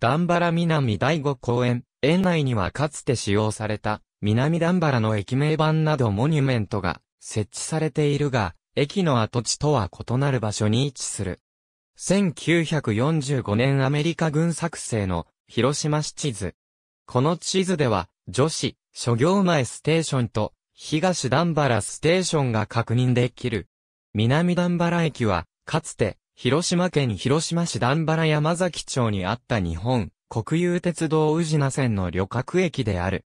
段原南第5公園、園内にはかつて使用された、南段原の駅名板などモニュメントが設置されているが、駅の跡地とは異なる場所に位置する。1945年アメリカ軍作成の広島市地図。この地図では、女子、諸行前ステーションと東段原ステーションが確認できる。南段原駅は、かつて広島県広島市段原山崎町にあった日本国有鉄道宇品線の旅客駅である。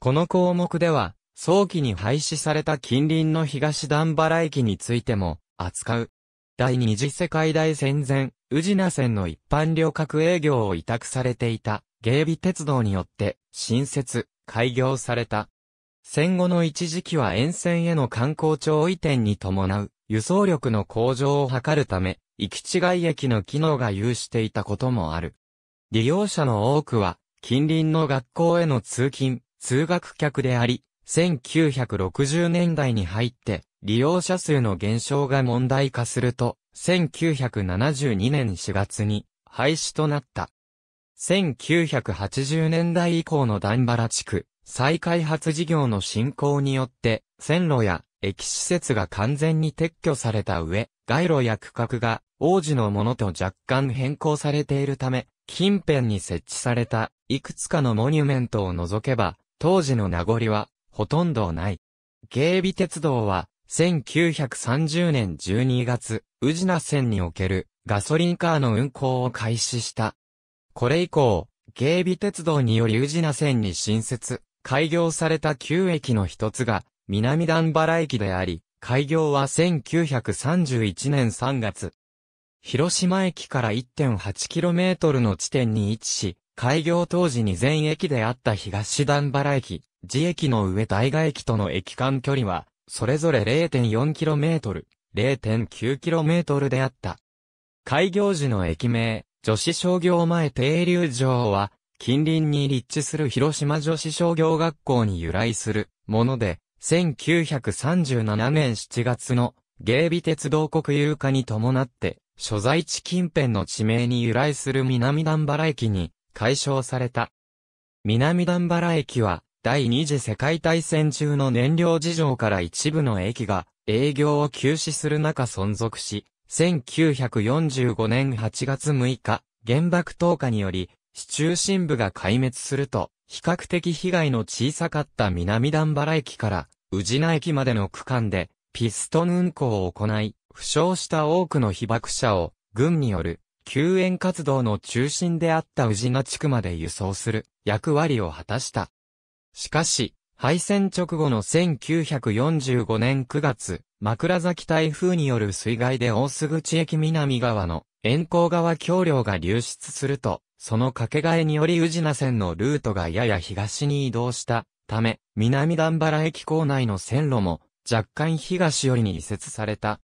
この項目では、早期に廃止された近隣の東段原駅についても扱う。第二次世界大戦前、宇品線の一般旅客営業を委託されていた、芸備鉄道によって、新設、開業された。戦後の一時期は沿線への観光庁移転に伴う、輸送力の向上を図るため、行き違い駅の機能が有していたこともある。利用者の多くは、近隣の学校への通勤、通学客であり、1960年代に入って、利用者数の減少が問題化すると、1972年4月に廃止となった。1980年代以降の段原地区、再開発事業の進行によって、線路や駅施設が完全に撤去された上、街路や区画が王子のものと若干変更されているため、近辺に設置されたいくつかのモニュメントを除けば、当時の名残はほとんどない。芸備鉄道は1930年12月、宇品線におけるガソリンカーの運行を開始した。これ以降、芸備鉄道により宇品線に新設、開業された旧駅の一つが南段原駅であり、開業は1931年3月、広島駅から 1.8km の地点に位置し、開業当時に全駅であった東段原駅、自駅の上大河駅との駅間距離は、それぞれ 0.4km、0.9km であった。開業時の駅名、女子商業前停留場は、近隣に立地する広島女子商業学校に由来するもので、1937年7月の芸備鉄道国有化に伴って、所在地近辺の地名に由来する南段原駅に解消された。南段原駅は第二次世界大戦中の燃料事情から一部の駅が営業を休止する中存続し、1945年8月6日、原爆投下により、市中心部が壊滅すると、比較的被害の小さかった南段原駅から、宇品駅までの区間で、ピストン運行を行い、負傷した多くの被爆者を、軍による救援活動の中心であった宇品地区まで輸送する役割を果たした。しかし、敗戦直後の1945年9月、枕崎台風による水害で大須口駅南側の沿行川橋梁が流出すると、その掛け替えにより宇品線のルートがやや東に移動したため、南段原駅構内の線路も若干東寄りに移設された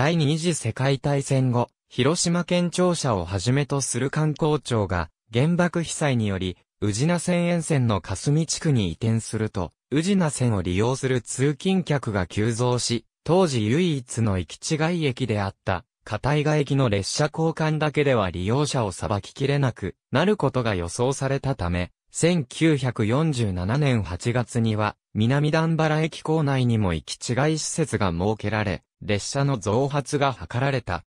第二次世界大戦後、広島県庁舎をはじめとする観光庁が、原爆被災により、宇品線沿線の霞地区に移転すると、宇品線を利用する通勤客が急増し、当時唯一の行き違い駅であった、片井外駅の列車交換だけでは利用者を裁ききれなくなることが予想されたため、1947年8月には、南段原駅構内にも行き違い施設が設けられ、列車の増発が図られた。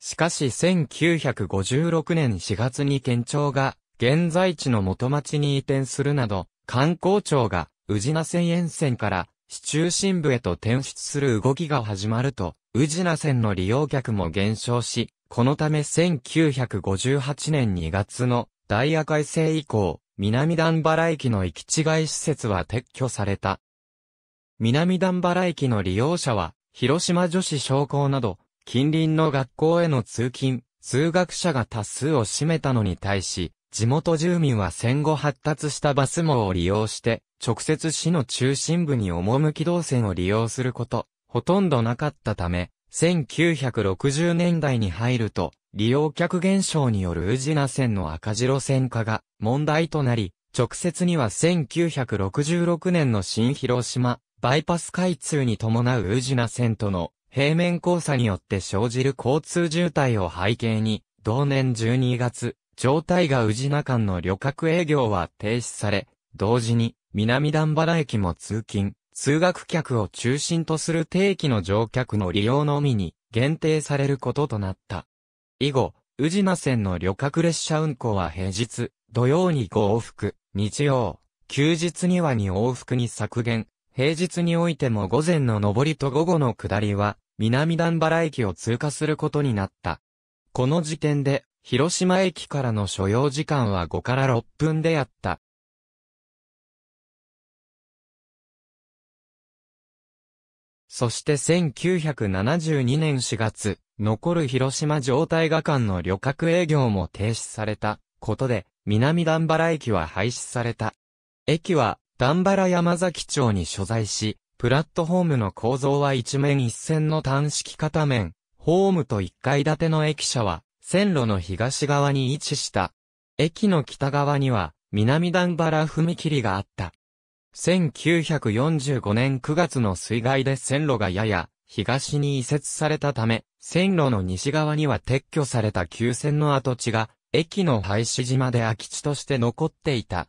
しかし1956年4月に県庁が、現在地の元町に移転するなど、観光庁が、宇品線沿線から、市中心部へと転出する動きが始まると、宇品線の利用客も減少し、このため1958年2月のダイヤ改正以降、南段原駅の行き違い施設は撤去された。南段原駅の利用者は、広島女子商工など、近隣の学校への通勤、通学者が多数を占めたのに対し、地元住民は戦後発達したバス網を利用して、直接市の中心部に赴き動線を利用すること、ほとんどなかったため、1960年代に入ると、利用客減少による宇品線の赤字路線化が問題となり、直接には1966年の新広島、バイパス開通に伴う宇品線との平面交差によって生じる交通渋滞を背景に、同年12月、状態が宇品間の旅客営業は停止され、同時に南段原駅も通勤、通学客を中心とする定期の乗客の利用のみに限定されることとなった。以後、宇品線の旅客列車運行は平日、土曜に5往復、日曜、休日には2往復に削減、平日においても午前の上りと午後の下りは、南段原駅を通過することになった。この時点で、広島駅からの所要時間は5から6分であった。そして1972年4月、残る広島状態画館の旅客営業も停止されたことで、南段原駅は廃止された。駅は、段原山崎町に所在し、プラットホームの構造は一面一線の単式片面、ホームと一階建ての駅舎は、線路の東側に位置した。駅の北側には、南段原踏切があった。1945年9月の水害で線路がやや東に移設されたため、線路の西側には撤去された旧線の跡地が、駅の廃止島で空き地として残っていた。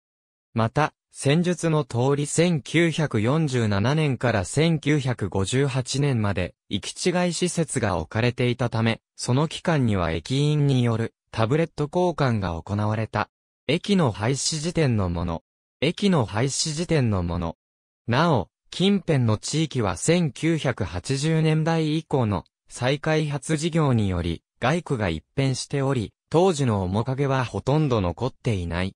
また、戦術の通り1947年から1958年まで行き違い施設が置かれていたため、その期間には駅員によるタブレット交換が行われた。駅の廃止時点のもの、駅の廃止時点のもの。なお、近辺の地域は1980年代以降の再開発事業により外区が一変しており、当時の面影はほとんど残っていない。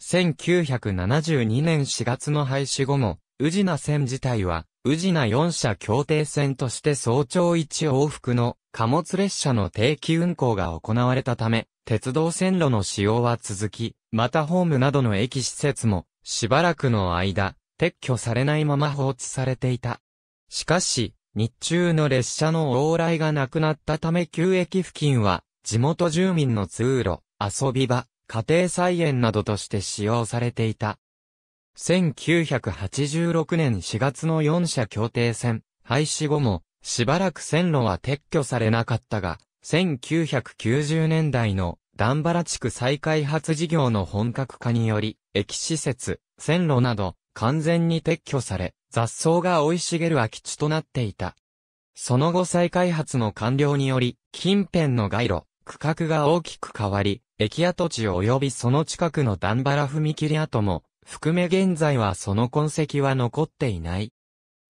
1972年4月の廃止後も、宇品線自体は、宇品4社協定線として早朝1往復の貨物列車の定期運行が行われたため、鉄道線路の使用は続き、またホームなどの駅施設も、しばらくの間、撤去されないまま放置されていた。しかし、日中の列車の往来がなくなったため旧駅付近は、地元住民の通路、遊び場、家庭菜園などとして使用されていた。1986年4月の4社協定線、廃止後も、しばらく線路は撤去されなかったが、1990年代の段原地区再開発事業の本格化により、駅施設、線路など完全に撤去され、雑草が生い茂る空き地となっていた。その後再開発の完了により、近辺の街路、区画が大きく変わり、駅跡地及びその近くの段原踏切跡も、含め現在はその痕跡は残っていない。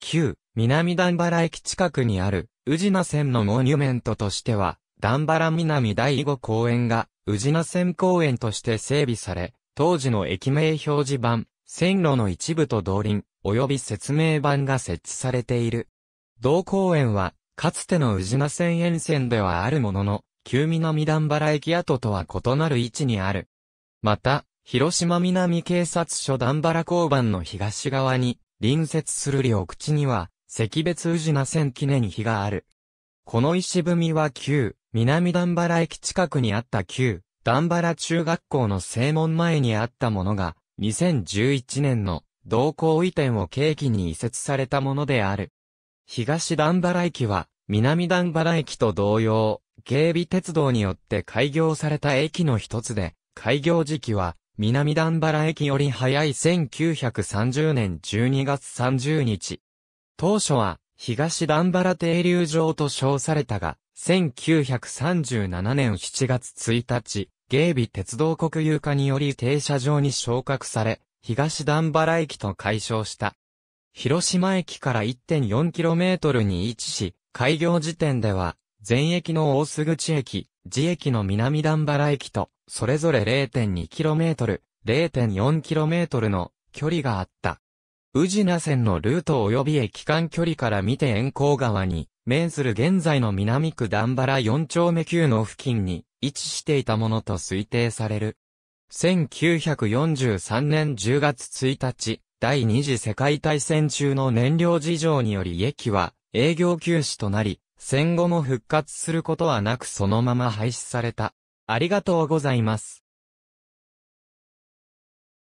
旧、南段原駅近くにある、宇品線のモニュメントとしては、段原南第5公園が、宇品線公園として整備され、当時の駅名表示板、線路の一部と同輪、及び説明板が設置されている。同公園は、かつての宇品線沿線ではあるものの、旧南段原駅跡とは異なる位置にある。また、広島南警察署段原交番の東側に、隣接する両口には、石別宇品線記念碑がある。この石踏みは旧、南段原駅近くにあった旧、段原中学校の正門前にあったものが、2011年の同校移転を契機に移設されたものである。東段原駅は、南段原駅と同様、警備鉄道によって開業された駅の一つで、開業時期は、南段原駅より早い1930年12月30日。当初は、東段原停留場と称されたが、1937年7月1日、芸備鉄道国有化により停車場に昇格され、東段原駅と解消した。広島駅から 1.4km に位置し、開業時点では、全駅の大須口駅、自駅の南段原駅と、それぞれ 0.2km、0.4km の距離があった。宇品線のルート及び駅間距離から見て遠行側に面する現在の南区段原4丁目級の付近に位置していたものと推定される。1943年10月1日、第二次世界大戦中の燃料事情により駅は営業休止となり、戦後も復活することはなくそのまま廃止された。ありがとうございます。